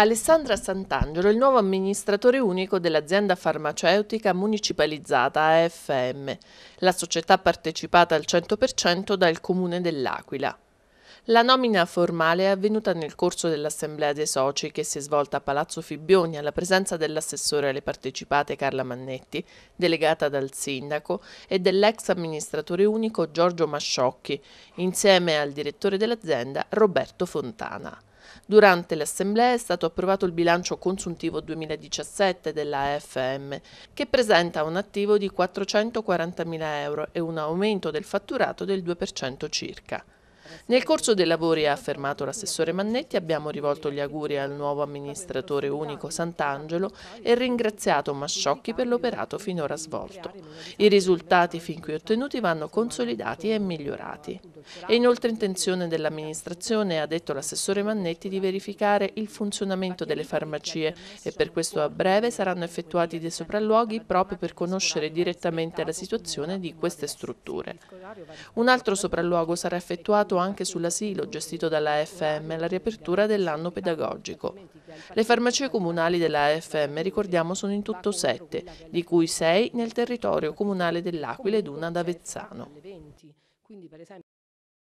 Alessandra Sant'Angelo è il nuovo amministratore unico dell'azienda farmaceutica municipalizzata AFM, la società partecipata al 100% dal Comune dell'Aquila. La nomina formale è avvenuta nel corso dell'Assemblea dei Soci che si è svolta a Palazzo Fibbioni alla presenza dell'assessore alle partecipate Carla Mannetti, delegata dal sindaco, e dell'ex amministratore unico Giorgio Masciocchi, insieme al direttore dell'azienda Roberto Fontana. Durante l'assemblea è stato approvato il bilancio consuntivo 2017 della AFM, che presenta un attivo di 440.000 euro e un aumento del fatturato del 2% circa. Nel corso dei lavori, ha affermato l'assessore Mannetti, abbiamo rivolto gli auguri al nuovo amministratore unico Sant'Angelo e ringraziato Masciocchi per l'operato finora svolto. I risultati fin qui ottenuti vanno consolidati e migliorati. È inoltre intenzione dell'amministrazione, ha detto l'assessore Mannetti, di verificare il funzionamento delle farmacie e per questo a breve saranno effettuati dei sopralluoghi proprio per conoscere direttamente la situazione di queste strutture. Un altro sopralluogo sarà effettuato anche sull'asilo gestito dalla FM e la riapertura dell'anno pedagogico. Le farmacie comunali della FM, ricordiamo, sono in tutto sette, di cui sei nel territorio comunale dell'Aquila ed una ad Avezzano.